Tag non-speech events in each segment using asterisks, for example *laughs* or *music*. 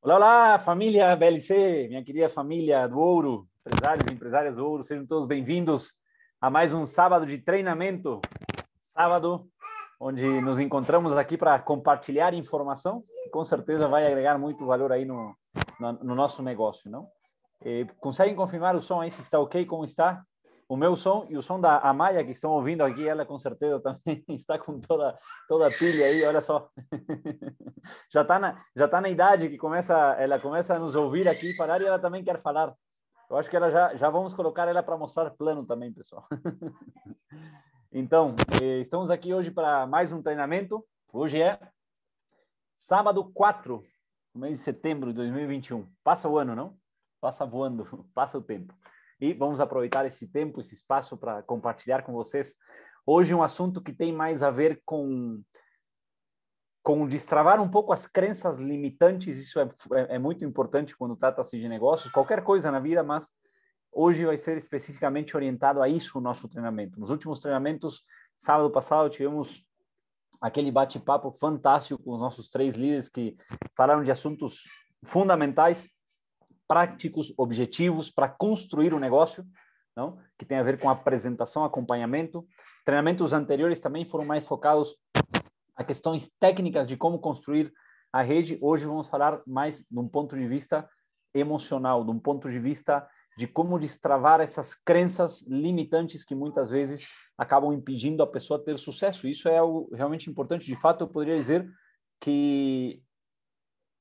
Olá, olá, família BLC, minha querida família do Ouro, empresários e empresárias do Ouro, sejam todos bem-vindos a mais um sábado de treinamento. Sábado, onde nos encontramos aqui para compartilhar informação, que com certeza vai agregar muito valor aí no, no, no nosso negócio, não? E, conseguem confirmar o som aí se está ok, como está? o meu som e o som da Amaya que estão ouvindo aqui, ela com certeza também *laughs* está com toda toda a pilha aí, olha só. *laughs* já está na já tá na idade que começa, ela começa a nos ouvir aqui falar e ela também quer falar. Eu acho que ela já já vamos colocar ela para mostrar plano também, pessoal. *laughs* então, eh, estamos aqui hoje para mais um treinamento. Hoje é sábado 4, mês de setembro de 2021. Passa o ano, não? Passa voando, passa o tempo. E vamos aproveitar esse tempo, esse espaço para compartilhar com vocês hoje um assunto que tem mais a ver com com destravar um pouco as crenças limitantes. Isso é, é, é muito importante quando trata-se de negócios, qualquer coisa na vida, mas hoje vai ser especificamente orientado a isso o nosso treinamento. Nos últimos treinamentos, sábado passado, tivemos aquele bate-papo fantástico com os nossos três líderes que falaram de assuntos fundamentais práticos, objetivos para construir o negócio, não? que tem a ver com apresentação, acompanhamento. Treinamentos anteriores também foram mais focados a questões técnicas de como construir a rede. Hoje vamos falar mais de um ponto de vista emocional, de um ponto de vista de como destravar essas crenças limitantes que muitas vezes acabam impedindo a pessoa ter sucesso. Isso é algo realmente importante. De fato, eu poderia dizer que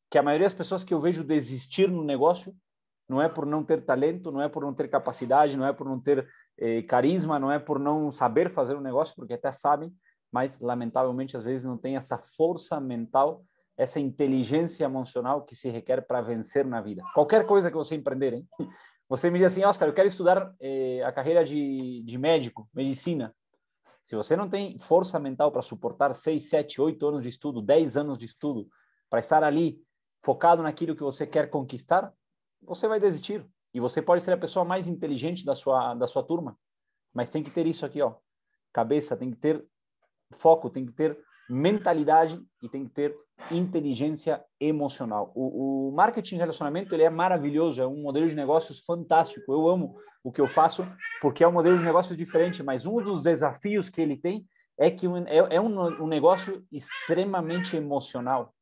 que a maioria das pessoas que eu vejo desistir no negócio não é por não ter talento, não é por não ter capacidade, não é por não ter eh, carisma, não é por não saber fazer o um negócio, porque até sabem, mas lamentavelmente às vezes não tem essa força mental, essa inteligência emocional que se requer para vencer na vida. Qualquer coisa que você empreender, hein? *laughs* Você me diz assim, Oscar, eu quero estudar eh, a carreira de, de médico, medicina. Se você não tem força mental para suportar 6, 7, 8 anos de estudo, 10 anos de estudo, para estar ali focado naquilo que você quer conquistar, você vai desistir. E você pode ser a pessoa mais inteligente da sua, da sua turma, mas tem que ter isso aqui, ó. Cabeça, tem que ter foco, tem que ter mentalidade e tem que ter inteligência emocional. O, o marketing relacionamento ele é maravilhoso, é um modelo de negócios fantástico. Eu amo o que eu faço porque é um modelo de negócios diferente, mas um dos desafios que ele tem é que é, é um, um negócio extremamente emocional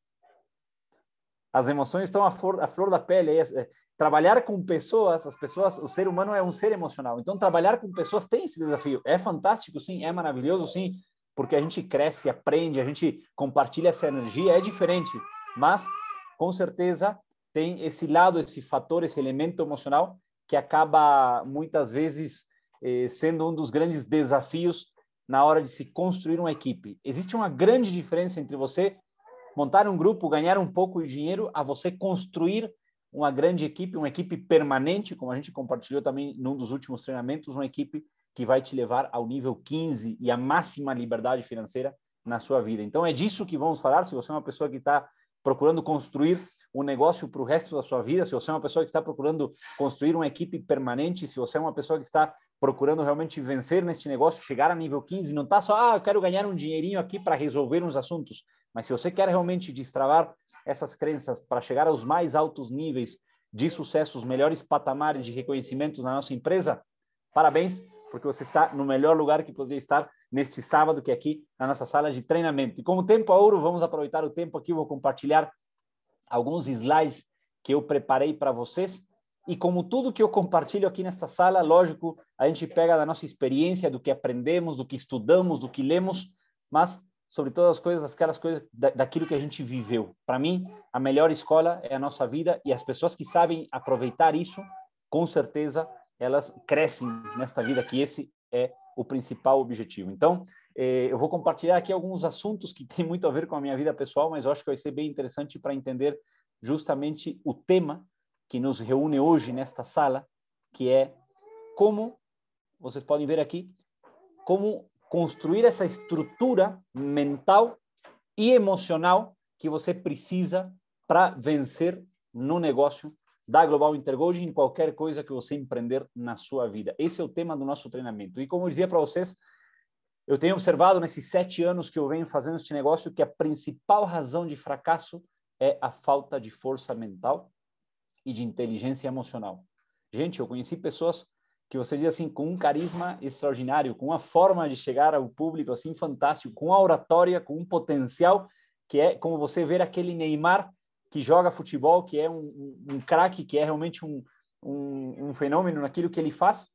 as emoções estão à flor, à flor da pele. É, trabalhar com pessoas, as pessoas, o ser humano é um ser emocional. Então, trabalhar com pessoas tem esse desafio. É fantástico, sim, é maravilhoso, sim, porque a gente cresce, aprende, a gente compartilha essa energia, é diferente. Mas, com certeza, tem esse lado, esse fator, esse elemento emocional que acaba muitas vezes eh, sendo um dos grandes desafios na hora de se construir uma equipe. Existe uma grande diferença entre você montar um grupo, ganhar um pouco de dinheiro, a você construir uma grande equipe, uma equipe permanente, como a gente compartilhou também num dos últimos treinamentos, uma equipe que vai te levar ao nível 15 e à máxima liberdade financeira na sua vida. Então é disso que vamos falar. Se você é uma pessoa que está procurando construir um negócio para o resto da sua vida, se você é uma pessoa que está procurando construir uma equipe permanente, se você é uma pessoa que está procurando realmente vencer neste negócio, chegar a nível 15, não está só, ah, eu quero ganhar um dinheirinho aqui para resolver uns assuntos. Mas se você quer realmente destravar essas crenças para chegar aos mais altos níveis de sucesso, os melhores patamares de reconhecimentos na nossa empresa, parabéns, porque você está no melhor lugar que poderia estar neste sábado, que é aqui na nossa sala de treinamento. E como o tempo é ouro, vamos aproveitar o tempo aqui, vou compartilhar alguns slides que eu preparei para vocês. E como tudo que eu compartilho aqui nesta sala, lógico, a gente pega da nossa experiência, do que aprendemos, do que estudamos, do que lemos, mas sobre todas as coisas, aquelas coisas da, daquilo que a gente viveu. Para mim, a melhor escola é a nossa vida e as pessoas que sabem aproveitar isso, com certeza, elas crescem nesta vida, que esse é o principal objetivo. Então, eh, eu vou compartilhar aqui alguns assuntos que *laughs* têm muito a ver com a minha vida pessoal, mas eu acho que vai ser bem interessante para entender justamente o tema que nos reúne hoje nesta sala, que é como, vocês podem ver aqui, como construir essa estrutura mental e emocional que você precisa para vencer no negócio da Global Intergold em qualquer coisa que você empreender na sua vida. Esse é o tema do nosso treinamento. E como eu dizia para vocês, eu tenho observado nesses sete anos que eu venho fazendo este negócio que a principal razão de fracasso é a falta de força mental e de inteligência emocional. Gente, eu conheci pessoas que você diz assim, com um carisma extraordinário, com uma forma de chegar ao público assim fantástico, com a oratória, com um potencial que é como você ver aquele Neymar que joga futebol, que é um, um, um craque, que é realmente um, um, um, fenômeno naquilo que ele faz.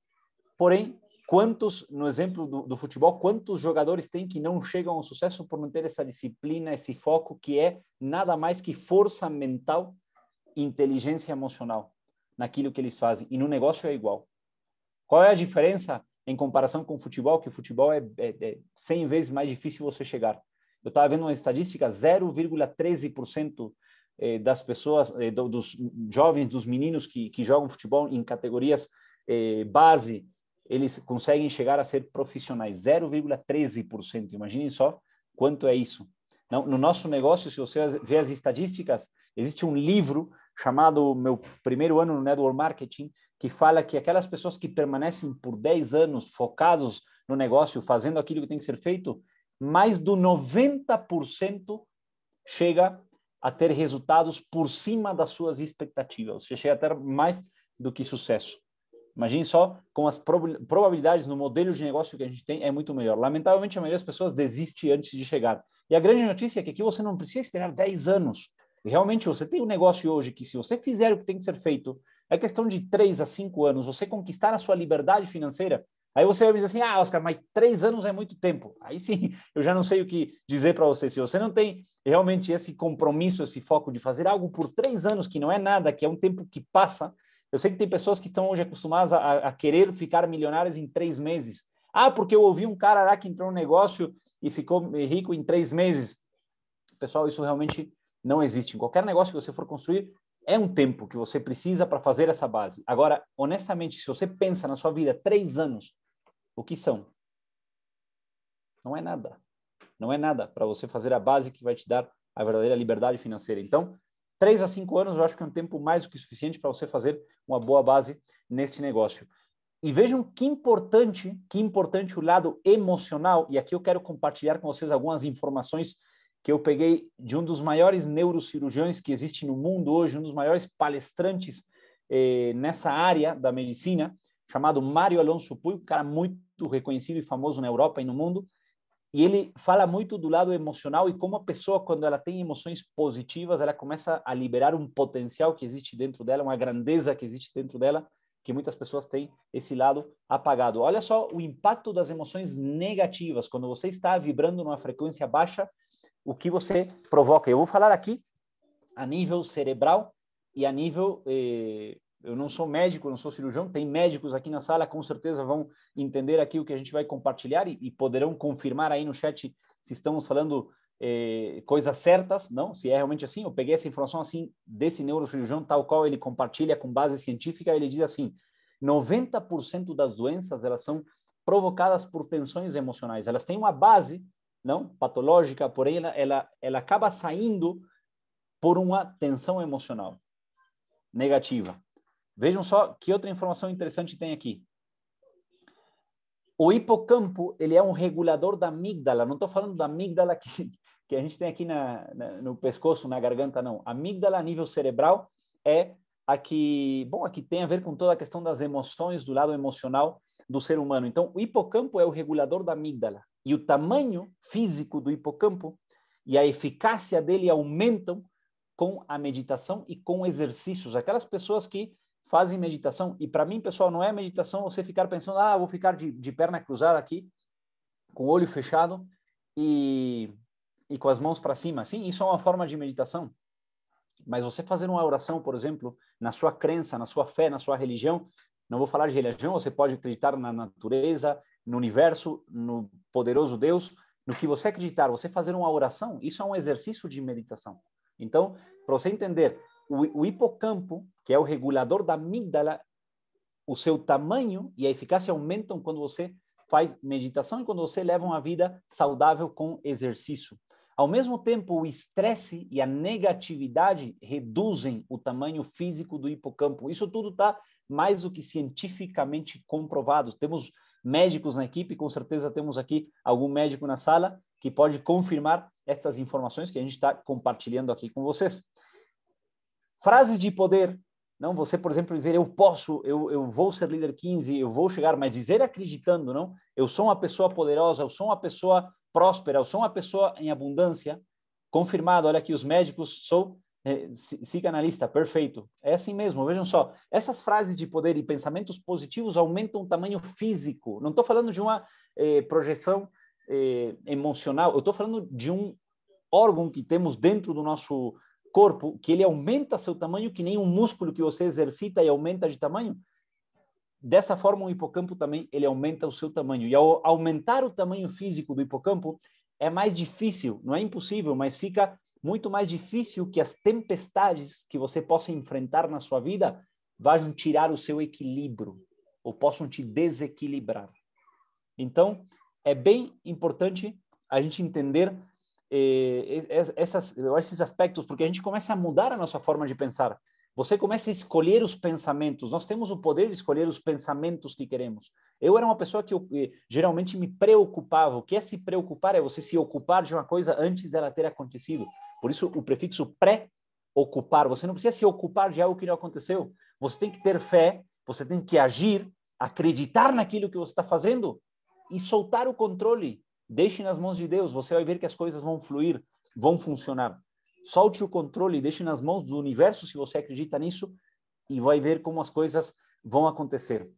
Porém, quantos, no exemplo do, do futebol, quantos jogadores tem que não chegam ao sucesso por não ter essa disciplina, esse foco, que é nada mais que força mental, inteligência emocional naquilo que eles fazem. E no negócio é igual qual é a diferença em comparação com o futebol? Que o futebol é, é, é 100 vezes mais difícil você chegar. Eu estava vendo uma estatística, 0,13% eh, das pessoas, eh, dos jovens, dos meninos que, que jogam futebol em categorias eh, base, eles conseguem chegar a ser profissionais. 0,13%. Imaginem só quanto é isso. no nosso negócio, se você vê as estatísticas, existe um livro chamado Meu Primeiro Ano no Network Marketing, que fala que aquelas pessoas que permanecem por 10 anos focados no negócio, fazendo aquilo que tem que ser feito, mais do 90% chega a ter resultados por cima das suas expectativas, Você chega a ter mais do que sucesso. Imagine só com as probabilidades no modelo de negócio que a gente tem é muito melhor. Lamentavelmente, a maioria das pessoas desiste antes de chegar. E a grande notícia é que aqui você não precisa esperar 10 anos. Realmente, você tem um negócio hoje que, se você fizer o que tem que ser feito, é questão de três a cinco anos você conquistar a sua liberdade financeira. Aí você vai me dizer assim, ah, Oscar, mas três anos é muito tempo. Aí sim, *laughs* eu já não sei o que dizer para você. Se você não tem realmente esse compromisso, esse foco de fazer algo por três anos, que não é nada, que é um tempo que passa. Eu sei que tem pessoas que estão hoje acostumadas a, a querer ficar milionárias em três meses. Ah, porque eu ouvi um cara lá que entrou no negócio e ficou rico em três meses. Pessoal, isso realmente não existe. Em qualquer negócio que você for construir, é um tempo que você precisa para fazer essa base. Agora, honestamente, se você pensa na sua vida três anos, o que são? Não é nada. Não é nada para você fazer a base que vai te dar a verdadeira liberdade financeira. Então, três a cinco anos eu acho que é um tempo mais do que suficiente para você fazer uma boa base neste negócio. E vejam que importante, que importante o lado emocional. E aqui eu quero compartilhar com vocês algumas informações que eu peguei de um dos maiores neurocirurgiões que existe no mundo hoje, um dos maiores palestrantes eh, nessa área da medicina, chamado Mário Alonso Puy, um cara muito reconhecido e famoso na Europa e no mundo. E ele fala muito do lado emocional e como a pessoa, quando ela tem emoções positivas, ela começa a liberar um potencial que existe dentro dela, uma grandeza que existe dentro dela, que muitas pessoas têm esse lado apagado. Olha só o impacto das emoções negativas. Quando você está vibrando numa frequência baixa, o que você provoca. Eu vou falar aqui a nível cerebral e a nível. Eh, eu não sou médico, não sou cirurgião, tem médicos aqui na sala, com certeza vão entender aqui o que a gente vai compartilhar e, e poderão confirmar aí no chat se estamos falando eh, coisas certas, não? Se é realmente assim, eu peguei essa informação assim desse neurocirurgião, tal qual ele compartilha com base científica, ele diz assim: 90% das doenças elas são provocadas por tensões emocionais. Elas têm uma base não patológica, porém ela, ela, ela acaba saindo por uma tensão emocional negativa. Vejam só que outra informação interessante tem aqui. O hipocampo, ele é um regulador da amígdala. Não estou falando da amígdala que, que a gente tem aqui na, na, no pescoço, na garganta, não. A amígdala a nível cerebral é a que, bom, a que tem a ver com toda a questão das emoções, do lado emocional do ser humano. Então, o hipocampo é o regulador da amígdala e o tamanho físico do hipocampo e a eficácia dele aumentam com a meditação e com exercícios. Aquelas pessoas que fazem meditação, e para mim, pessoal, não é meditação você ficar pensando, ah, vou ficar de, de perna cruzada aqui, com o olho fechado e, e com as mãos para cima. Sim, isso é uma forma de meditação. Mas você fazer uma oração, por exemplo, na sua crença, na sua fé, na sua religião, não vou falar de religião, você pode acreditar na natureza, no universo, no poderoso Deus, no que você acreditar, você fazer uma oração, isso é um exercício de meditação. Então, para você entender, o, o hipocampo, que é o regulador da amígdala, o seu tamanho e a eficácia aumentam quando você faz meditação e quando você leva uma vida saudável com exercício. Ao mesmo tempo, o estresse e a negatividade reduzem o tamanho físico do hipocampo. Isso tudo está mais do que cientificamente comprovado. Temos médicos na equipe, com certeza temos aqui algum médico na sala que pode confirmar estas informações que a gente está compartilhando aqui com vocês. Frases de poder. Não, você, por exemplo, dizer eu posso, eu, eu vou ser líder 15, eu vou chegar, mas dizer acreditando, não? Eu sou uma pessoa poderosa, eu sou uma pessoa próspera, eu sou uma pessoa em abundância. Confirmado, olha aqui, os médicos, sou eh, siga na lista perfeito. É assim mesmo, vejam só. Essas frases de poder e pensamentos positivos aumentam o tamanho físico. Não estou falando de uma eh, projeção eh, emocional, eu estou falando de um órgão que temos dentro do nosso corpo, que ele aumenta seu tamanho, que nem um músculo que você exercita e aumenta de tamanho. Dessa forma, o hipocampo também ele aumenta o seu tamanho. E ao aumentar o tamanho físico do hipocampo, é mais difícil, não é impossível, mas fica muito mais difícil que as tempestades que você possa enfrentar na sua vida vão tirar o seu equilíbrio ou possam te desequilibrar. Então, é bem importante a gente entender eh, essas, esses aspectos, porque a gente começa a mudar a nossa forma de pensar. Você começa a escolher os pensamentos. Nós temos o poder de escolher os pensamentos que queremos. Eu era uma pessoa que eu, eh, geralmente me preocupava. O que é se preocupar? É você se ocupar de uma coisa antes dela ter acontecido. Por isso, o prefixo pré-ocupar. Você não precisa se ocupar de algo que não aconteceu. Você tem que ter fé, você tem que agir, acreditar naquilo que você está fazendo e soltar o controle. Deixe nas mãos de Deus. Você vai ver que as coisas vão fluir, vão funcionar. Solte o controle, deixe nas mãos do universo, se você acredita nisso, e vai ver como as coisas vão acontecer.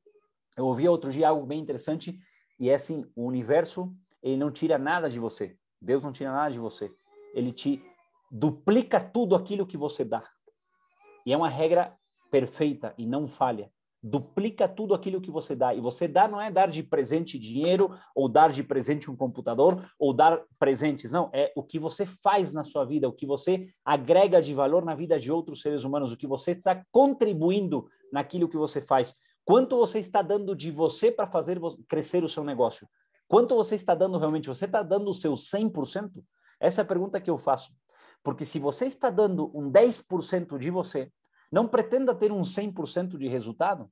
Eu ouvi outro dia algo bem interessante, e é assim, o universo, ele não tira nada de você. Deus não tira nada de você. Ele te duplica tudo aquilo que você dá. E é uma regra perfeita e não falha duplica tudo aquilo que você dá. E você dá não é dar de presente dinheiro, ou dar de presente um computador, ou dar presentes, não. É o que você faz na sua vida, o que você agrega de valor na vida de outros seres humanos, o que você está contribuindo naquilo que você faz. Quanto você está dando de você para fazer crescer o seu negócio? Quanto você está dando realmente? Você está dando o seu 100%? Essa é a pergunta que eu faço. Porque se você está dando um 10% de você, não pretenda ter um 100% de resultado.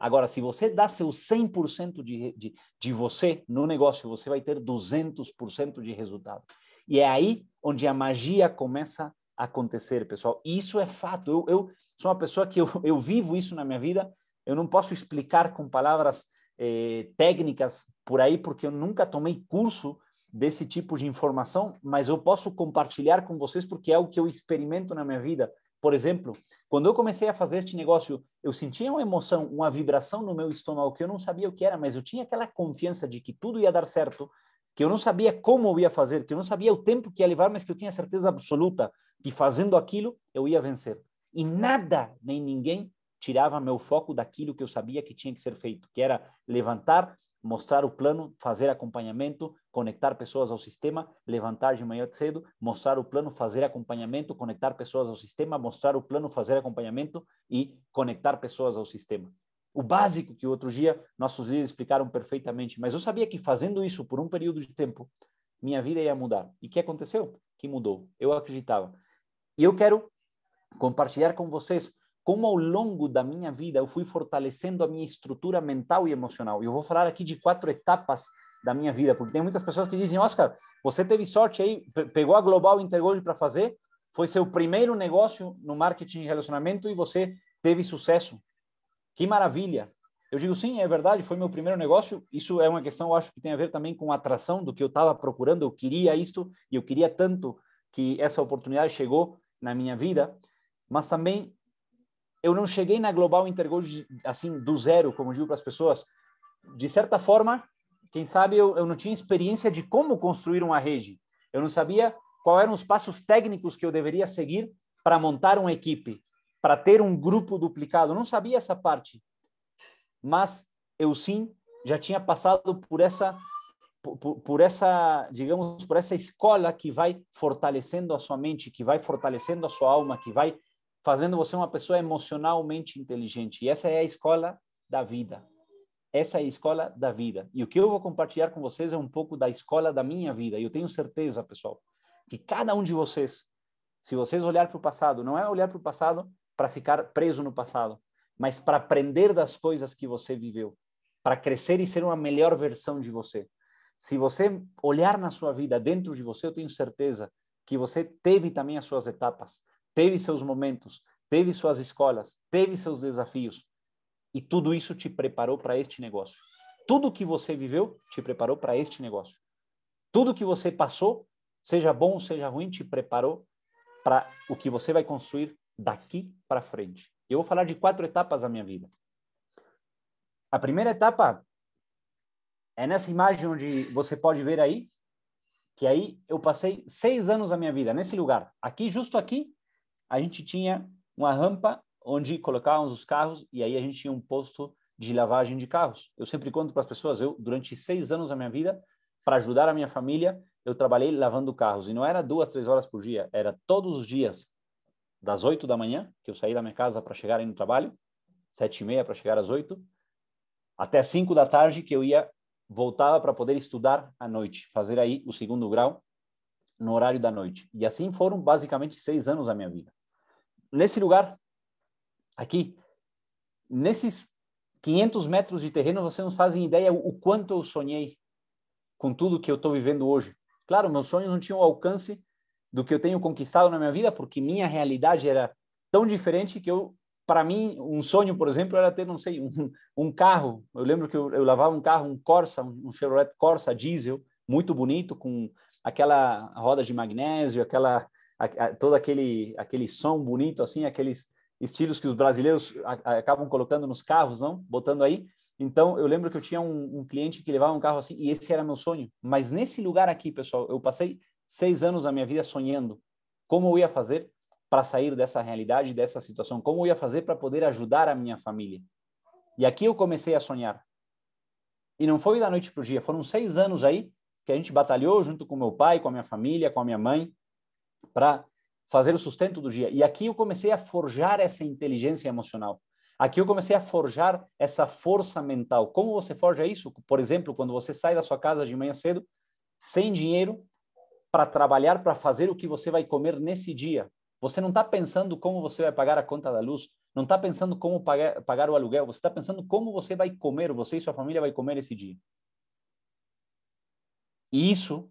Agora, se você dá seu 100% de, de, de você no negócio, você vai ter 200% de resultado. E é aí onde a magia começa a acontecer, pessoal. E isso é fato. Eu, eu sou uma pessoa que eu, *laughs* eu vivo isso na minha vida. Eu não posso explicar com palavras eh, técnicas por aí, porque eu nunca tomei curso desse tipo de informação, mas eu posso compartilhar com vocês porque é o que eu experimento na minha vida. Por exemplo, quando eu comecei a fazer este negócio, eu sentia uma emoção, uma vibração no meu estômago que eu não sabia o que era, mas eu tinha aquela confiança de que tudo ia dar certo, que eu não sabia como eu ia fazer, que eu não sabia o tempo que ia levar, mas que eu tinha certeza absoluta que fazendo aquilo eu ia vencer. E nada, nem ninguém tirava meu foco daquilo que eu sabia que tinha que ser feito, que era levantar, mostrar o plano, fazer acompanhamento, conectar pessoas ao sistema, levantar de manhã cedo, mostrar o plano, fazer acompanhamento, conectar pessoas ao sistema, mostrar o plano, fazer acompanhamento e conectar pessoas ao sistema. O básico que outro dia nossos líderes explicaram perfeitamente, mas eu sabia que fazendo isso por um período de tempo, minha vida ia mudar. E o que aconteceu? Que mudou. Eu acreditava. E eu quero compartilhar com vocês como ao longo da minha vida eu fui fortalecendo a minha estrutura mental e emocional. Eu vou falar aqui de quatro etapas da minha vida, porque tem muitas pessoas que dizem, Oscar, você teve sorte aí, pegou a Global Intergold para fazer, foi seu primeiro negócio no marketing e relacionamento e você teve sucesso. Que maravilha! Eu digo, sim, é verdade, foi meu primeiro negócio. Isso é uma questão, eu acho que tem a ver também com a atração do que eu estava procurando. Eu queria isto e eu queria tanto que essa oportunidade chegou na minha vida. Mas também eu não cheguei na Global Intergold assim do zero, como digo para as pessoas. De certa forma, quem sabe eu, eu não tinha experiência de como construir uma rede. Eu não sabia quais eram os passos técnicos que eu deveria seguir para montar uma equipe, para ter um grupo duplicado. Eu não sabia essa parte. Mas eu sim já tinha passado por essa por, por, essa, digamos, por essa escola que vai fortalecendo a sua mente, que vai fortalecendo a sua alma, que vai fazendo você uma pessoa emocionalmente inteligente. E essa é a escola da vida. Essa é a escola da vida. E o que eu vou compartilhar com vocês é um pouco da escola da minha vida. E eu tenho certeza, pessoal, que cada um de vocês, se vocês olhar para o passado, não é olhar para o passado para ficar preso no passado, mas para aprender das coisas que você viveu, para crescer e ser uma melhor versão de você. Se você olhar na sua vida, dentro de você, eu tenho certeza que você teve também as suas etapas, teve seus momentos, teve suas escolas, teve seus desafios, e tudo isso te preparou para este negócio. Tudo que você viveu te preparou para este negócio. Tudo que você passou, seja bom ou seja ruim, te preparou para o que você vai construir daqui para frente. Eu vou falar de quatro etapas da minha vida. A primeira etapa é nessa imagem onde você pode ver aí, que aí eu passei seis anos da minha vida nesse lugar. Aqui, justo aqui, a gente tinha uma rampa onde colocávamos os carros e aí a gente tinha um posto de lavagem de carros. Eu sempre conto para as pessoas, eu durante seis anos da minha vida, para ajudar a minha família, eu trabalhei lavando carros e não era duas, três horas por dia, era todos os dias das oito da manhã que eu saí da minha casa para chegar no trabalho, sete e meia para chegar às oito, até cinco da tarde que eu ia voltava para poder estudar à noite, fazer aí o segundo grau no horário da noite. E assim foram basicamente seis anos da minha vida. Nesse lugar aqui, nesses 500 metros de terreno, vocês não fazem ideia o quanto eu sonhei com tudo que eu estou vivendo hoje. Claro, meus sonhos não tinham alcance do que eu tenho conquistado na minha vida, porque minha realidade era tão diferente que eu, para mim, um sonho, por exemplo, era ter, não sei, um, um carro. Eu lembro que eu, eu, lavava um carro, um Corsa, um Chevrolet Corsa diesel, muito bonito, com aquela roda de magnésio, aquela a, a, todo aquele aquele som bonito assim, aqueles estilos que os brasileiros acabam colocando nos carros, não? Botando aí. Então, eu lembro que eu tinha um, um, cliente que levava um carro assim, e esse era meu sonho. Mas nesse lugar aqui, pessoal, eu passei seis anos da minha vida sonhando como eu ia fazer para sair dessa realidade, dessa situação, como eu ia fazer para poder ajudar a minha família. E aqui eu comecei a sonhar. E não foi da noite para o dia, foram seis anos aí que a gente batalhou junto com meu pai, com a minha família, com a minha mãe, para fazer o sustento do dia. E aqui eu comecei a forjar essa inteligência emocional. Aqui eu comecei a forjar essa força mental. Como você forja isso? Por exemplo, quando você sai da sua casa de manhã cedo, sem dinheiro, para trabalhar, para fazer o que você vai comer nesse dia. Você não está pensando como você vai pagar a conta da luz, não está pensando como pagar, pagar o aluguel, você está pensando como você vai comer, você e sua família vai comer esse dia. E isso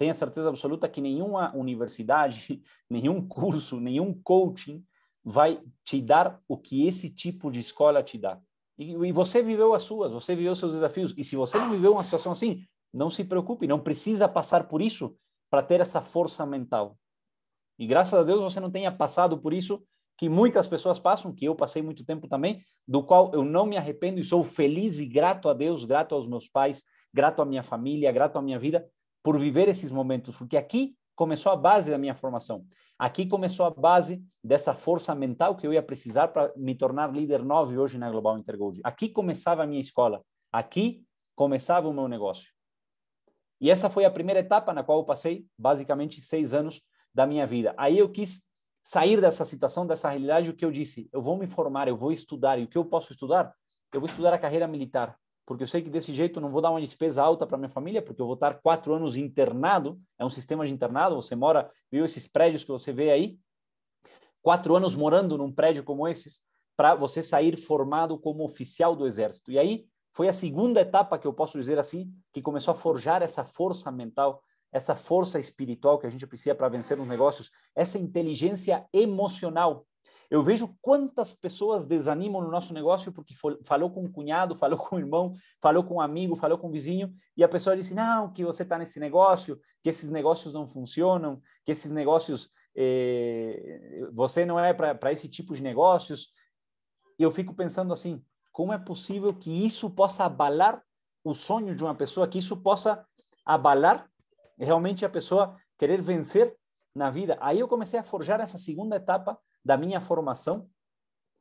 Tenha certeza absoluta que nenhuma universidade, *laughs* nenhum curso, nenhum coaching vai te dar o que esse tipo de escola te dá. E, e você viveu as suas, você viveu seus desafios. E se você não viveu uma situação assim, não se preocupe, não precisa passar por isso para ter essa força mental. E graças a Deus você não tenha passado por isso que muitas pessoas passam, que eu passei muito tempo também, do qual eu não me arrependo e sou feliz e grato a Deus, grato aos meus pais, grato à minha família, grato à minha vida, por viver esses momentos, porque aqui começou a base da minha formação. Aqui começou a base dessa força mental que eu ia precisar para me tornar líder 9 hoje na Global Intergold. Aqui começava a minha escola. Aqui começava o meu negócio. E essa foi a primeira etapa na qual eu passei basicamente seis anos da minha vida. Aí eu quis sair dessa situação, dessa realidade, o que eu disse, eu vou me formar, eu vou estudar, e o que eu posso estudar? Eu vou estudar a carreira militar porque eu sei que desse jeito eu não vou dar uma despesa alta para minha família, porque eu vou estar quatro anos internado. É um sistema de internado, você mora, viu esses prédios que você vê aí? Quatro anos morando num prédio como esses, para você sair formado como oficial do Exército. E aí foi a segunda etapa, que eu posso dizer assim, que começou a forjar essa força mental, essa força espiritual que a gente precisa para vencer nos negócios, essa inteligência emocional eu vejo quantas pessoas desanimam no nosso negócio porque falou com o cunhado, *laughs* falou com o irmão, falou com o um amigo, falou com o vizinho, e a pessoa disse: não, que você está nesse negócio, que esses negócios não funcionam, que esses negócios. Eh, você não é para esse tipo de negócios. E eu fico pensando assim: como é possível que isso possa abalar o sonho de uma pessoa, que isso possa abalar realmente a pessoa querer vencer na vida? Aí eu comecei a forjar essa segunda etapa da minha formação,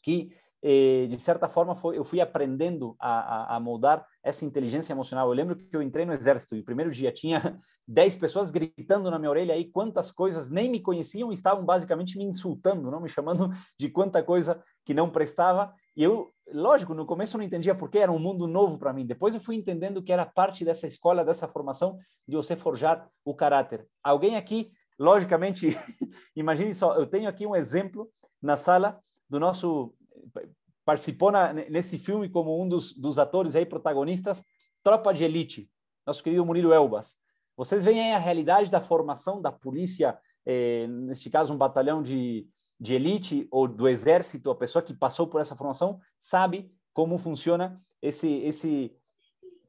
que eh, de certa forma foi, eu fui aprendendo a, a, a, moldar essa inteligência emocional. Eu lembro que eu entrei no exército e o primeiro dia tinha 10 *laughs* pessoas gritando na minha orelha aí quantas coisas nem me conheciam estavam basicamente me insultando, não me chamando *laughs* de quanta coisa que não prestava. E eu, lógico, no começo eu não entendia porque era um mundo novo para mim. Depois eu fui entendendo que era parte dessa escola, dessa formação de você forjar o caráter. Alguém aqui Logicamente, *laughs* imagine só, eu tenho aqui um exemplo na sala do nosso participou na, nesse filme como um dos, dos atores aí protagonistas, Tropa de Elite, nosso querido Murilo Elbas. Vocês veem a realidade da formação da polícia, eh, neste caso um batalhão de, de elite ou do exército, a pessoa que passou por essa formação sabe como funciona esse, esse,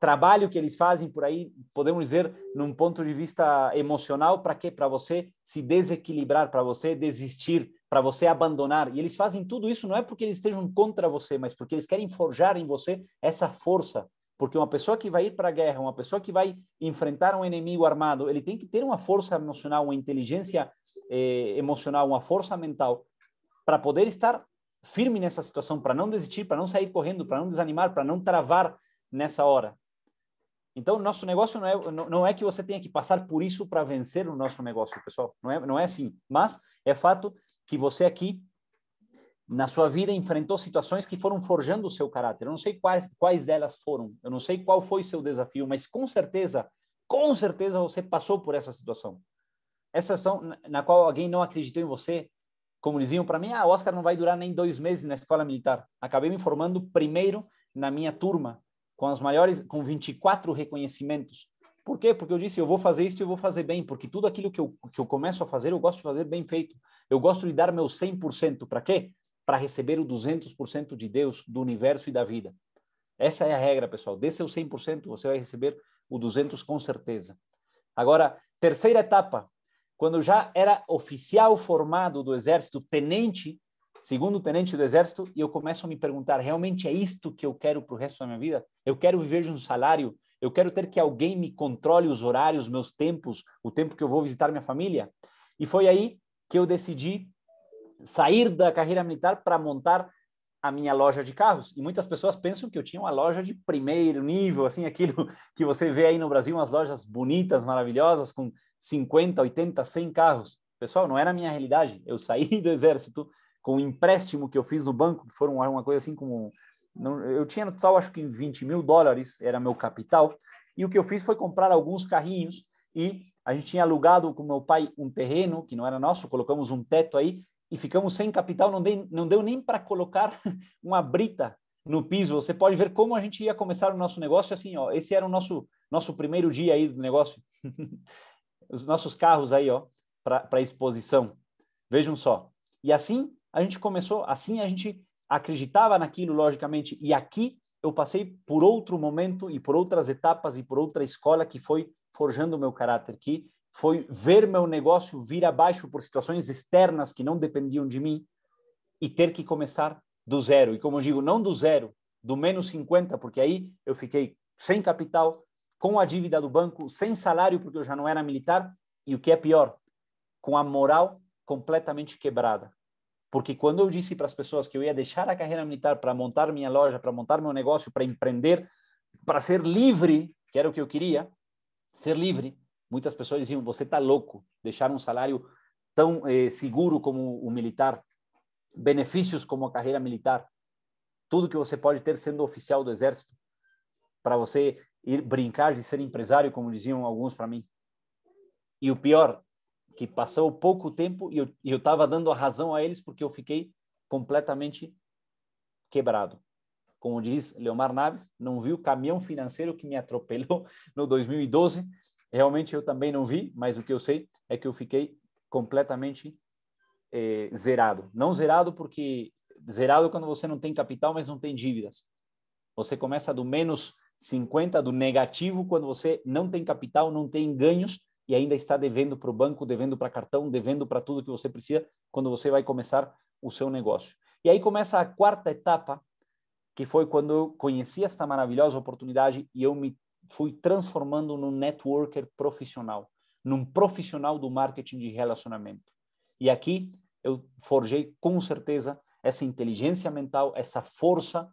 trabalho que eles fazem por aí, podemos dizer, num ponto de vista emocional, para quê? Para você se desequilibrar, para você desistir, para você abandonar. E eles fazem tudo isso não é porque eles estejam contra você, mas porque eles querem forjar em você essa força. Porque uma pessoa que vai ir para a guerra, uma pessoa que vai enfrentar um inimigo armado, ele tem que ter uma força emocional, uma inteligência eh, emocional, uma força mental para poder estar firme nessa situação, para não desistir, para não sair correndo, para não desanimar, para não travar nessa hora. Então, nosso negócio não é, não é que você tenha que passar por isso para vencer o nosso negócio, pessoal. Não é, não é assim. Mas é fato que você aqui, na sua vida, enfrentou situações que foram forjando o seu caráter. Eu não sei quais, quais delas foram, eu não sei qual foi seu desafio, mas com certeza, com certeza você passou por essa situação. Essa situação na qual alguém não acreditou em você, como diziam para mim, ah, o Oscar não vai durar nem dois meses na escola militar. Acabei me formando primeiro na minha turma com as maiores, com 24 reconhecimentos. Por quê? Porque eu disse, eu vou fazer isso e eu vou fazer bem, porque tudo aquilo que eu, que eu começo a fazer, eu gosto de fazer bem feito. Eu gosto de dar meu 100%. Para quê? Para receber o 200% de Deus, do universo e da vida. Essa é a regra, pessoal. Dê seu 100%, você vai receber o 200% com certeza. Agora, terceira etapa. Quando já era oficial formado do exército, tenente, segundo tenente do exército e eu começo a me perguntar: realmente é isto que eu quero para o resto da minha vida? Eu quero viver de um salário? Eu quero ter que alguém me controle os horários, meus tempos, o tempo que eu vou visitar minha família? E foi aí que eu decidi sair da carreira militar para montar a minha loja de carros. E muitas pessoas pensam que eu tinha uma loja de primeiro nível, assim, *laughs* aquilo que você vê aí no Brasil, umas lojas bonitas, maravilhosas, com 50, 80, 100 carros. Pessoal, não era a minha realidade. Eu saí do *laughs* exército, com o empréstimo que eu fiz no banco, que foram uma coisa assim como. Não, eu tinha no total, acho que 20 mil dólares era meu capital. E o que eu fiz foi comprar alguns carrinhos e a gente tinha alugado com meu pai um terreno que não era nosso, colocamos um teto aí e ficamos sem capital, não, dei, não deu nem para colocar *laughs* uma brita no piso. Você pode ver como a gente ia começar o nosso negócio assim, ó. Esse era o nosso nosso primeiro dia aí do negócio. *laughs* Os nossos carros aí, ó, para exposição. Vejam só. E assim a gente começou assim, a gente acreditava naquilo, logicamente, e aqui eu passei por outro momento e por outras etapas e por outra escola que foi forjando o meu caráter, que foi ver meu negócio vir abaixo por situações externas que não dependiam de mim e ter que começar do zero. E como eu digo, não do zero, do menos 50, porque aí eu fiquei sem capital, com a dívida do banco, sem salário, porque eu já não era militar, e o que é pior, com a moral completamente quebrada. Porque quando eu disse para as pessoas que eu ia deixar a carreira militar para montar minha loja, para montar meu negócio, para empreender, para ser livre, que era o que eu queria, ser livre, muitas pessoas diziam: você está louco, deixar um salário tão eh, seguro como o militar, benefícios como a carreira militar, tudo que você pode ter sendo oficial do exército, para você ir brincar de ser empresário, como diziam alguns para mim. E o pior, que passou pouco tempo e eu eu estava dando a razão a eles porque eu fiquei completamente quebrado. Como diz Leomar Naves, não vi o caminhão financeiro que me atropelou *laughs* no 2012. Realmente eu também não vi, mas o que eu sei é que eu fiquei completamente é, zerado. Não zerado porque zerado quando você não tem capital, mas não tem dívidas. Você começa do menos 50 do negativo quando você não tem capital, não tem ganhos e ainda está devendo para o banco, devendo para cartão, devendo para tudo que você precisa quando você vai começar o seu negócio. E aí começa a quarta etapa, que foi quando eu conheci esta maravilhosa oportunidade e eu me fui transformando num networker profissional, num profissional do marketing de relacionamento. E aqui eu forjei com certeza essa inteligência mental, essa força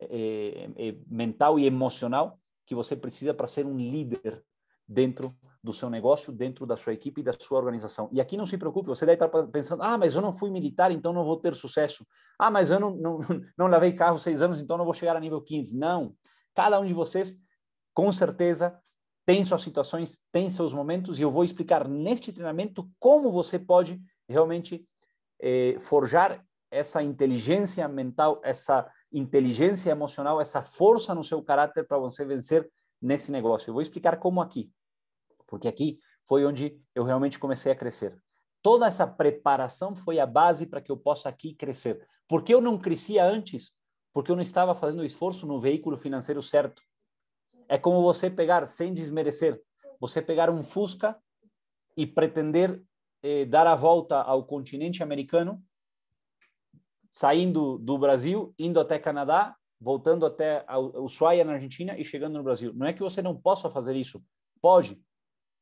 eh, eh, eh mental e emocional que você precisa para ser um líder dentro do seu negócio dentro da sua equipe e da sua organização. E aqui não se preocupe, você deve estar pensando: ah, mas eu não fui militar, então não vou ter sucesso. Ah, mas eu não, não, *laughs* não lavei carro seis anos, então não vou chegar a nível 15. Não. Cada um de vocês, com certeza, tem suas situações, tem seus momentos, e eu vou explicar neste treinamento como você pode realmente eh, forjar essa inteligência mental, essa inteligência emocional, essa força no seu caráter para você vencer nesse negócio. Eu vou explicar como aqui porque aqui foi onde eu realmente comecei a crescer. Toda essa preparação foi a base para que eu possa aqui crescer. Porque eu não crescia antes, porque eu não estava fazendo o esforço no veículo financeiro certo. É como você pegar, sem desmerecer, você pegar um Fusca e pretender eh, dar a volta ao continente americano, saindo do Brasil, indo até Canadá, voltando até o Ushuaia na Argentina e chegando no Brasil. Não é que você não possa fazer isso, pode,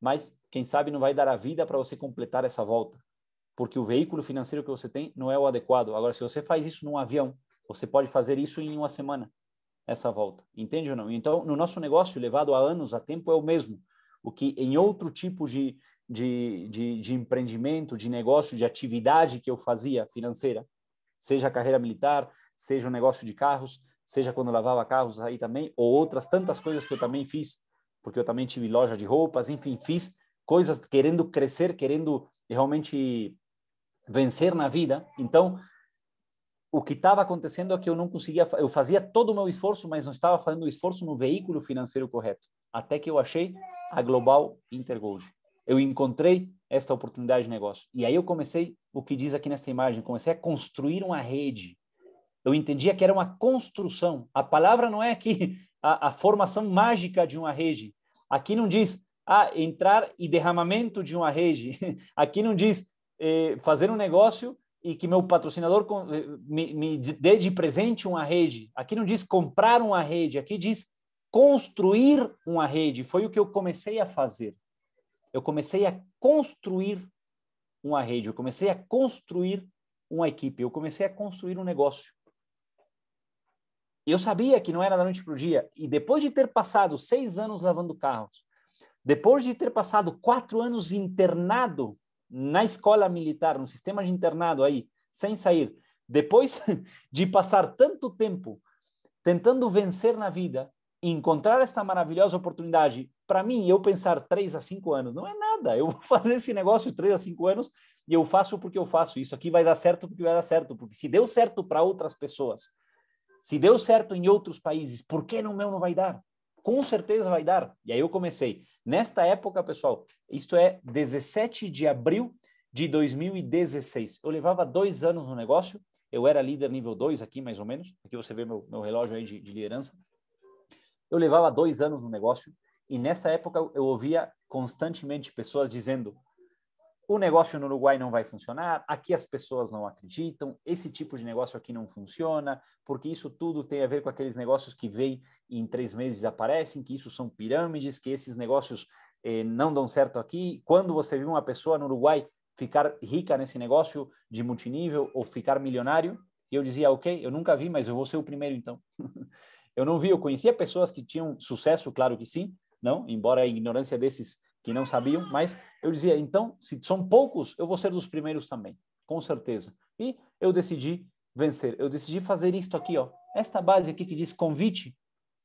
mas quem sabe não vai dar a vida para você completar essa volta, porque o veículo financeiro que você tem não é o adequado. Agora, se você faz isso num avião, você pode fazer isso em uma semana, essa volta. Entende ou não? Então, no nosso negócio, levado a anos, a tempo, é o mesmo. O que em outro tipo de, de, de, de empreendimento, de negócio, de atividade que eu fazia financeira, seja a carreira militar, seja o negócio de carros, seja quando lavava carros aí também, ou outras tantas coisas que eu também fiz porque eu também tive loja de roupas, enfim, fiz coisas querendo crescer, querendo realmente vencer na vida. Então, o que estava acontecendo é que eu não conseguia, eu fazia todo o meu esforço, mas não estava fazendo o esforço no veículo financeiro correto. Até que eu achei a Global Intergold. Eu encontrei esta oportunidade de negócio. E aí eu comecei o que diz aqui nessa imagem, comecei a construir uma rede eu entendia que era uma construção. A palavra não é aqui a, a formação mágica de uma rede. Aqui não diz ah, entrar e derramamento de uma rede. *laughs* Aqui não diz eh, fazer um negócio e que meu patrocinador com, eh, me, me dê de presente uma rede. Aqui não diz comprar uma rede. Aqui diz construir uma rede. Foi o que eu comecei a fazer. Eu comecei a construir uma rede. Eu comecei a construir uma equipe. Eu comecei a construir um negócio eu sabia que não era da noite para o dia. E depois de ter passado seis anos lavando carros, depois de ter passado quatro anos internado na escola militar, no sistema de internado aí, sem sair, depois *laughs* de passar tanto tempo tentando vencer na vida, encontrar esta maravilhosa oportunidade, para mim, eu pensar três a cinco anos, não é nada. Eu vou *laughs* fazer esse negócio três a cinco anos e eu faço porque eu faço. Isso aqui vai dar certo porque vai dar certo. Porque se deu certo para outras pessoas, se deu certo em outros países, por que no meu não vai dar? Com certeza vai dar. E aí eu comecei. Nesta época, pessoal, isto é 17 de abril de 2016. Eu levava dois anos no negócio, eu era líder nível 2 aqui, mais ou menos. Aqui você vê meu, meu relógio aí de, de liderança. Eu levava dois anos no negócio e nessa época eu ouvia constantemente pessoas dizendo: o negócio no Uruguai não vai funcionar, aqui as pessoas não acreditam, esse tipo de negócio aqui não funciona, porque isso tudo tem a ver com aqueles negócios que vêm e em três meses aparecem, que isso são pirâmides, que esses negócios eh, não dão certo aqui. Quando você viu uma pessoa no Uruguai ficar rica nesse negócio de multinível ou ficar milionário, eu dizia, ok, eu nunca vi, mas eu vou ser o primeiro então. *laughs* eu não vi, eu conhecia pessoas que tinham sucesso, claro que sim, não, embora a ignorância desses que não sabiam, mas eu dizia, então, se são poucos, eu vou ser dos primeiros também, com certeza. E eu decidi vencer, eu decidi fazer isto aqui, ó, esta base aqui que diz convite,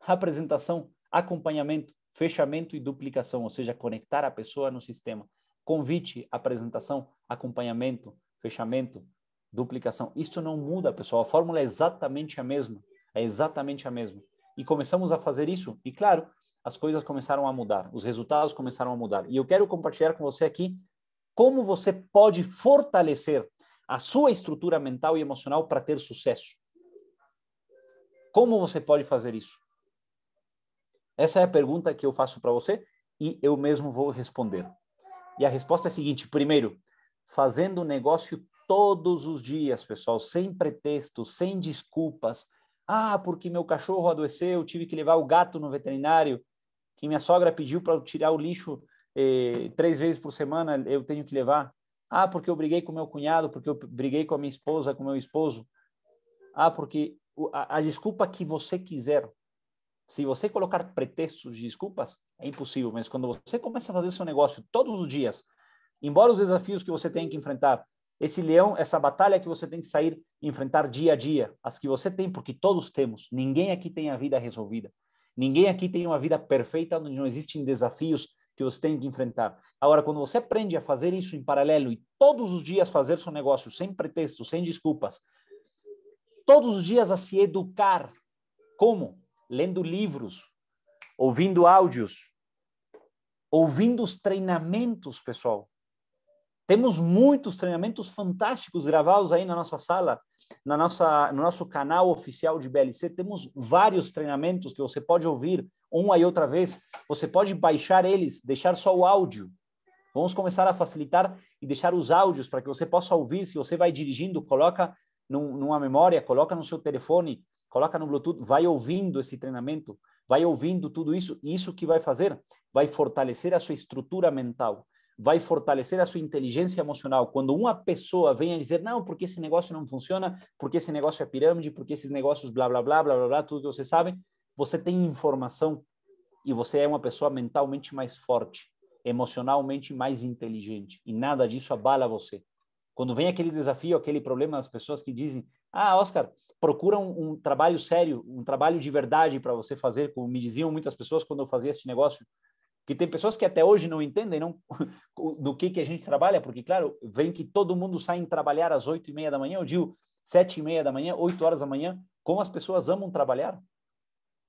apresentação, acompanhamento, fechamento e duplicação, ou seja, conectar a pessoa no sistema. Convite, apresentação, acompanhamento, fechamento, duplicação. Isso não muda, pessoal. A fórmula é exatamente a mesma. É exatamente a mesma. E começamos a fazer isso. E claro, as coisas começaram a mudar, os resultados começaram a mudar. E eu quero compartilhar com você aqui como você pode fortalecer a sua estrutura mental e emocional para ter sucesso. Como você pode fazer isso? Essa é a pergunta que eu faço para você e eu mesmo vou responder. E a resposta é a seguinte: primeiro, fazendo negócio todos os dias, pessoal, sem pretexto, sem desculpas. Ah, porque meu cachorro adoeceu, tive que levar o gato no veterinário que minha sogra pediu para tirar o lixo eh, três vezes por semana, eu tenho que levar. Ah, porque eu briguei com meu cunhado, porque eu briguei com a minha esposa, com meu esposo. Ah, porque a, a desculpa que você quiser. Se você colocar pretextos de desculpas, é impossível. Mas quando você começa a fazer seu negócio todos os dias, embora os desafios que você tem que enfrentar, esse leão, essa batalha que você tem que sair e enfrentar dia a dia, as que você tem, porque todos temos. Ninguém aqui tem a vida resolvida. Ninguém aqui tem uma vida perfeita, não existem desafios que você tem que enfrentar. Agora, quando você aprende a fazer isso em paralelo e todos os dias fazer seu negócio sem pretexto, sem desculpas, todos os dias a se educar, como? Lendo livros, ouvindo áudios, ouvindo os treinamentos, pessoal. Temos muitos treinamentos fantásticos gravados aí na nossa sala, na nossa, no nosso canal oficial de BLC. Temos vários treinamentos que você pode ouvir uma e outra vez. Você pode baixar eles, deixar só o áudio. Vamos começar a facilitar e deixar os áudios para que você possa ouvir. Se você vai dirigindo, coloca num, numa memória, coloca no seu telefone, coloca no Bluetooth, vai ouvindo esse treinamento, vai ouvindo tudo isso. E isso que vai fazer? Vai fortalecer a sua estrutura mental vai fortalecer a sua inteligência emocional. Quando uma pessoa vem a dizer, não, porque esse negócio não funciona, porque esse negócio é pirâmide, porque esses negócios blá, blá, blá, blá, blá, blá tudo que você sabe, você tem informação e você é uma pessoa mentalmente mais forte, emocionalmente mais inteligente, e nada disso abala você. Quando vem aquele desafio, aquele problema, as pessoas que dizem, ah, Oscar, procura um, um trabalho sério, um trabalho de verdade para você fazer, como me diziam muitas pessoas quando eu fazia este negócio, que tem pessoas que até hoje não entendem não, *laughs* do que, que a gente trabalha, porque, claro, vem que todo mundo sai trabalhar às oito e meia da manhã, eu digo sete e meia da manhã, oito horas da manhã, como as pessoas amam trabalhar.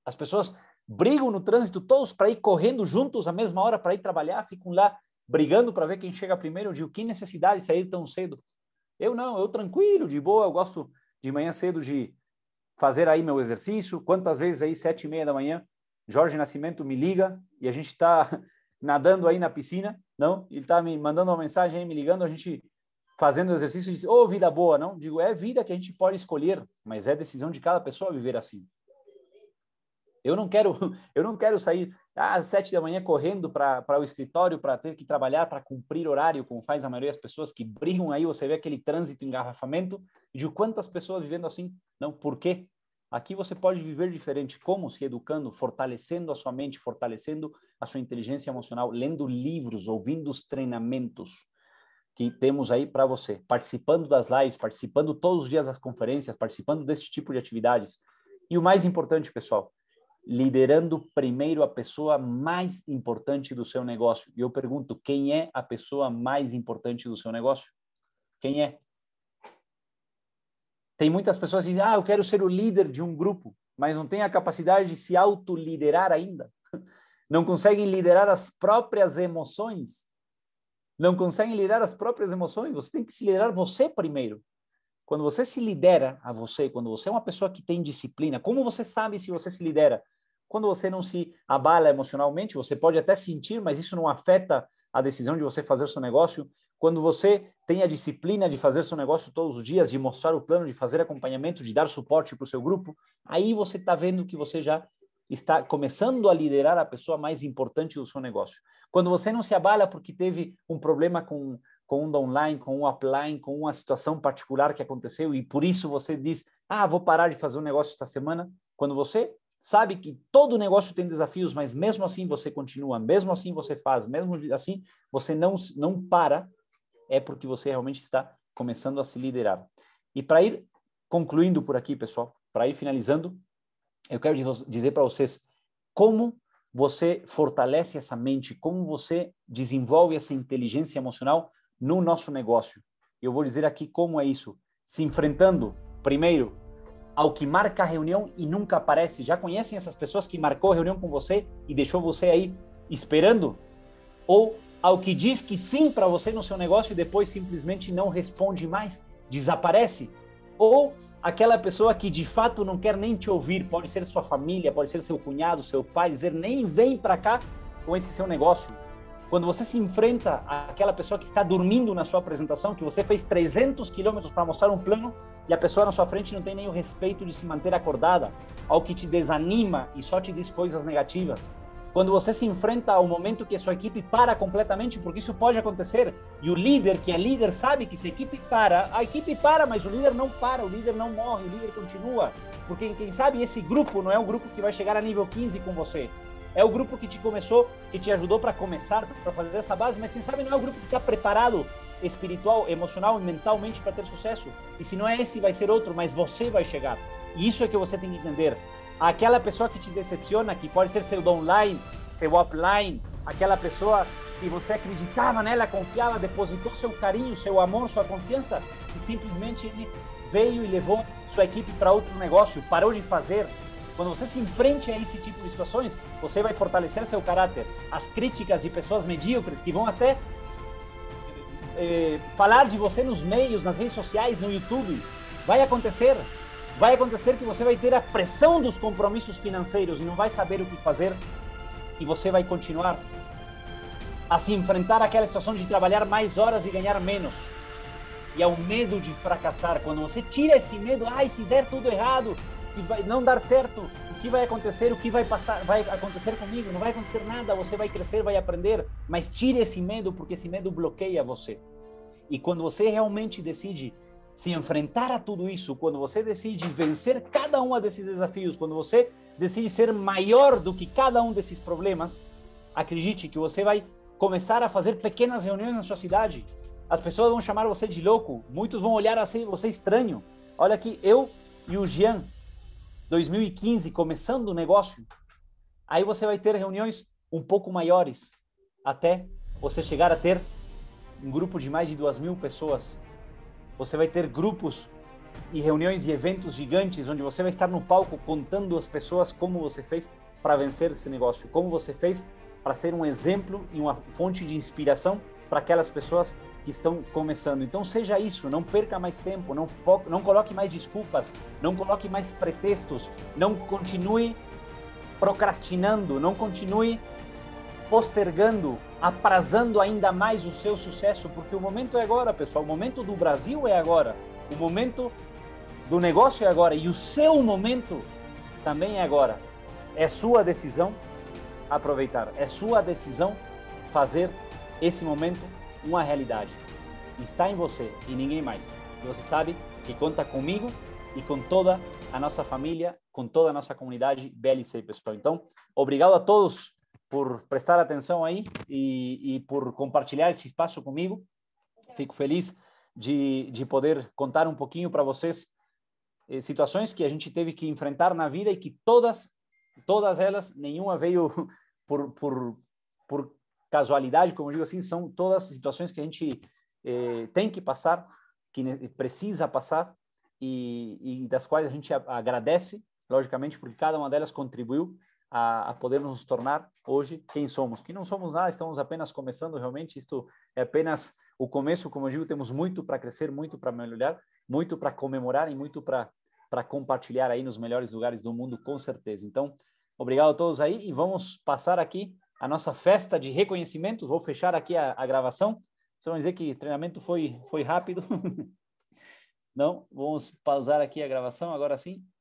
As pessoas brigam no trânsito todos para ir correndo juntos à mesma hora para ir trabalhar, ficam lá brigando para ver quem chega primeiro, eu digo, que necessidade sair tão cedo? Eu não, eu tranquilo, de boa, eu gosto de manhã cedo de fazer aí meu exercício, quantas vezes aí sete e meia da manhã Jorge Nascimento me liga e a gente está *laughs* nadando aí na piscina, não? Ele está me mandando uma mensagem, me ligando, a gente fazendo exercício, diz, ô, oh, vida boa, não? Digo, é vida que a gente pode escolher, mas é decisão de cada pessoa viver assim. Eu não quero, *laughs* eu não quero sair ah, às sete da manhã correndo para o escritório para ter que trabalhar, para cumprir horário, como faz a maioria das pessoas que brigam aí, você vê aquele trânsito, engarrafamento, de quantas pessoas vivendo assim, não, por quê? Aqui você pode viver diferente como? Se educando, fortalecendo a sua mente, fortalecendo a sua inteligência emocional, lendo livros, ouvindo os treinamentos que temos aí para você, participando das lives, participando todos os dias das conferências, participando desse tipo de atividades. E o mais importante, pessoal, liderando primeiro a pessoa mais importante do seu negócio. E eu pergunto, quem é a pessoa mais importante do seu negócio? Quem é? Tem muitas pessoas que dizem, ah, eu quero ser o líder de um grupo, mas não tem a capacidade de se autoliderar ainda. *laughs* Não conseguem liderar as próprias emoções. Não conseguem liderar as próprias emoções. Você tem que se liderar você primeiro. Quando você se lidera a você, quando você é uma pessoa que tem disciplina, como você sabe se você se lidera? Quando você não se abala emocionalmente, você pode até sentir, mas isso não afeta a decisão de você fazer seu negócio. Quando você tem a disciplina de fazer seu negócio todos os dias, de mostrar o plano, de fazer acompanhamento, de dar suporte para o seu grupo, aí você está vendo que você já está começando a liderar a pessoa mais importante do seu negócio. Quando você não se abala porque teve um problema com, com um online com um upline, com uma situação particular que aconteceu e por isso você diz, ah, vou parar de fazer um negócio esta semana. Quando você sabe que todo negócio tem desafios, mas mesmo assim você continua, mesmo assim você faz, mesmo assim você não, não para, é porque você realmente está começando a se liderar. E para ir concluindo por aqui, pessoal, para ir finalizando, eu quero dizer para vocês como você fortalece essa mente, como você desenvolve essa inteligência emocional no nosso negócio. Eu vou dizer aqui como é isso. Se enfrentando, primeiro, ao que marca a reunião e nunca aparece. Já conhecem essas pessoas que marcou a reunião com você e deixou você aí esperando? Ou ao que diz que sim para você no seu negócio e depois simplesmente não responde mais, desaparece? Ou aquela pessoa que de fato não quer nem te ouvir, pode ser sua família, pode ser seu cunhado, seu pai, dizer nem vem para cá com esse seu negócio, quando você se enfrenta àquela pessoa que está dormindo na sua apresentação, que você fez 300 quilômetros para mostrar um plano e a pessoa na sua frente não tem nem o respeito de se manter acordada, ao que te desanima e só te diz coisas negativas. Quando você se enfrenta ao momento que a sua equipe para completamente, porque isso pode acontecer, e o líder, que é líder, sabe que se a equipe para, a equipe para, mas o líder não para, o líder não morre, o líder continua. Porque quem sabe esse grupo não é um grupo que vai chegar a nível 15 com você é o grupo que te começou, que te ajudou para começar, para fazer essa base, mas quem sabe não é o grupo que está preparado espiritual, emocional e mentalmente para ter sucesso. E se não é esse, vai ser outro, mas você vai chegar. E isso é que você tem que entender. Aquela pessoa que te decepciona, que pode ser seu online, seu offline, aquela pessoa que você acreditava nela, confiava, depositou seu carinho, seu amor, sua confiança, e simplesmente ele veio e levou sua equipe para outro negócio, parou de fazer, quando você se enfrente a esse tipo de situações, você vai fortalecer seu caráter. As críticas de pessoas medíocres que vão até é, falar de você nos meios, nas redes sociais, no YouTube, vai acontecer. Vai acontecer que você vai ter a pressão dos compromissos financeiros e não vai saber o que fazer e você vai continuar a se enfrentar àquela situação de trabalhar mais horas e ganhar menos. E ao é medo de fracassar, quando você tira esse medo, ai, se der tudo errado, se vai não dar certo, o que vai acontecer, o que vai passar, vai acontecer comigo, não vai acontecer nada, você vai crescer, vai aprender, mas tire esse medo porque esse medo bloqueia você. E quando você realmente decide se enfrentar a tudo isso, quando você decide vencer cada um desses desafios, quando você decide ser maior do que cada um desses problemas, acredite que você vai começar a fazer pequenas reuniões na sua cidade. As pessoas vão chamar você de louco, muitos vão olhar assim, você estranho. Olha aqui, eu e o Jean, 2015 começando o negócio, aí você vai ter reuniões um pouco maiores, até você chegar a ter um grupo de mais de duas mil pessoas. Você vai ter grupos e reuniões e eventos gigantes, onde você vai estar no palco contando às pessoas como você fez para vencer esse negócio, como você fez para ser um exemplo e uma fonte de inspiração para aquelas pessoas que estão começando. Então seja isso, não perca mais tempo, não, não coloque mais desculpas, não coloque mais pretextos, não continue procrastinando, não continue postergando, aprazando ainda mais o seu sucesso, porque o momento é agora, pessoal. O momento do Brasil é agora, o momento do negócio é agora e o seu momento também é agora. É sua decisão aproveitar, é sua decisão fazer esse momento uma realidade. Está em você e ninguém mais. você sabe que conta comigo e com toda a nossa família, com toda a nossa comunidade BLC, pessoal. Então, obrigado a todos por prestar atenção aí e, e por compartilhar esse espaço comigo. Fico feliz de, de poder contar um pouquinho para vocês eh, situações que a gente teve que enfrentar na vida e que todas, todas elas, nenhuma veio *laughs* por, por, por casualidade, como eu digo assim, são todas situações que a gente eh, tem que passar, que precisa passar e, e das quais a gente agradece, logicamente, porque cada uma delas contribuiu a, a podermos nos tornar hoje quem somos. Que não somos nada, estamos apenas começando realmente, isto é apenas o começo, como eu digo, temos muito para crescer, muito para melhorar, muito para comemorar e muito para para compartilhar aí nos melhores lugares do mundo, com certeza. Então, obrigado a todos aí e vamos passar aqui a nossa festa de reconhecimento. Vou fechar aqui a, a gravação. Só dizer que o treinamento foi, foi rápido. *laughs* Não, vamos pausar aqui a gravação agora sim.